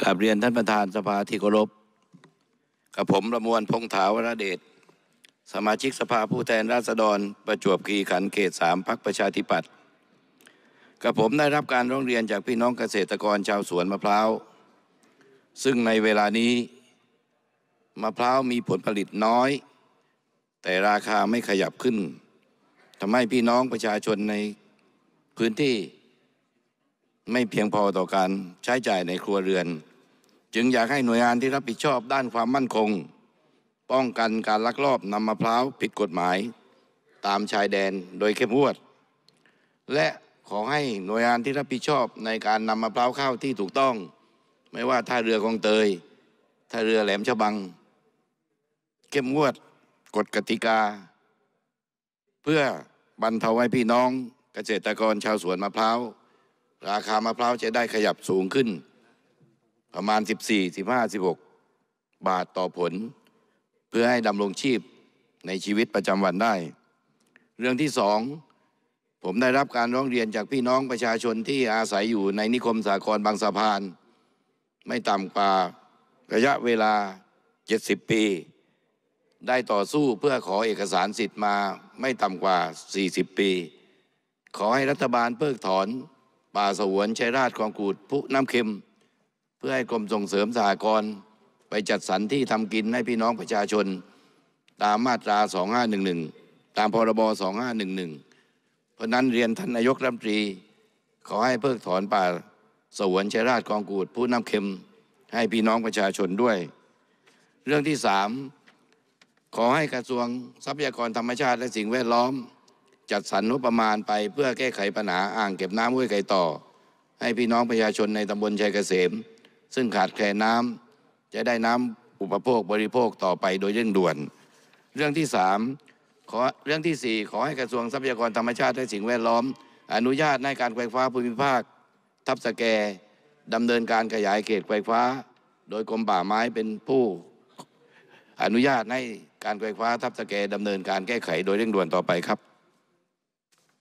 กราบเรียนท่านประธานสภาที่เคารพกับผมประมวลพงถาวรเดช สมาชิกสภาผู้แทนราษฎรประจวบคีขันธ์เขตสามพักประชาธิปัตย์กับผมได้รับการร้องเรียนจากพี่น้องเกษตรกรชาวสวนมะพร้าวซึ่งในเวลานี้มะพร้าวมีผลผลิตน้อย แต่ราคาไม่ขยับขึ้นทำให้พี่น้องประชาชนในพื้นที่ไม่เพียงพอต่อการใช้จ่ายในครัวเรือน จึงอยากให้หน่วยงานที่รับผิดชอบด้านความมั่นคง ป้องกันการลักลอบนำมะพร้าวผิดกฎหมายตามชายแดนโดยเข้มงวด และขอให้หน่วยงานที่รับผิดชอบในการนำมะพร้าวข้าวที่ถูกต้อง ไม่ว่าท่าเรือของเตยท่าเรือแหลมฉบังเข้มงวดกฎกติกา เพื่อบรรเทาให้พี่น้องเกษตรกรชาวสวนมะพร้าวราคามะพร้าวจะได้ขยับสูงขึ้น ประมาณ14 15 16 บาทต่อผล เพื่อให้ดำรงชีพในชีวิตประจำวันได้ เรื่องที่สอง ผมได้รับการร้องเรียนจากพี่น้องประชาชนที่อาศัยอยู่ในนิคมสากลบางสะพาน ไม่ต่ำกว่าระยะเวลา 70 ปี ได้ต่อสู้เพื่อขอเอกสารสิทธิ์มาไม่ต่ำกว่า 40 ปี ขอให้รัฐบาลเพิกถอนป่าสวนชัยราชของกูดพุน้ำเค็ม เพื่อให้กรมส่งเสริมสหกรณ์ไปจัดสรรที่ทำกินให้พี่น้องประชาชน ตามมาตรา 2511 ตามพรบ 2511 เพราะนั้นเรียนท่านนายกรัฐมนตรี ขอให้เพิกถอนป่าสวนชัยราชคองกูดพุน้ำเค็มให้พี่น้องประชาชนด้วย เรื่องที่สามขอให้กระทรวงทรัพยากรธรรมชาติและสิ่งแวดล้อมจัดสรรงบประมาณไปเพื่อแก้ไขปัญหาอ่างเก็บน้ำห้วยไก่ต่อ ให้พี่น้องประชาชนในตำบลชัยเกษม ซึ่งขาดแคลนน้ำจะได้น้ำอุปโภคบริโภคต่อไปโดยเร่งด่วน เรื่องที่สามขอเรื่องที่สี่ขอให้กระทรวงทรัพยากรธรรมชาติและสิ่งแวดล้อม อนุญาตในการไฟฟ้าภูมิภาค ทับสแกดำเนินการขยายเขตไฟฟ้า โดยกรมป่าไม้เป็นผู้ อนุญาตให้การไฟฟ้า ทับสแกดำเนินการแก้ไขโดยเร่งด่วนต่อไปครับ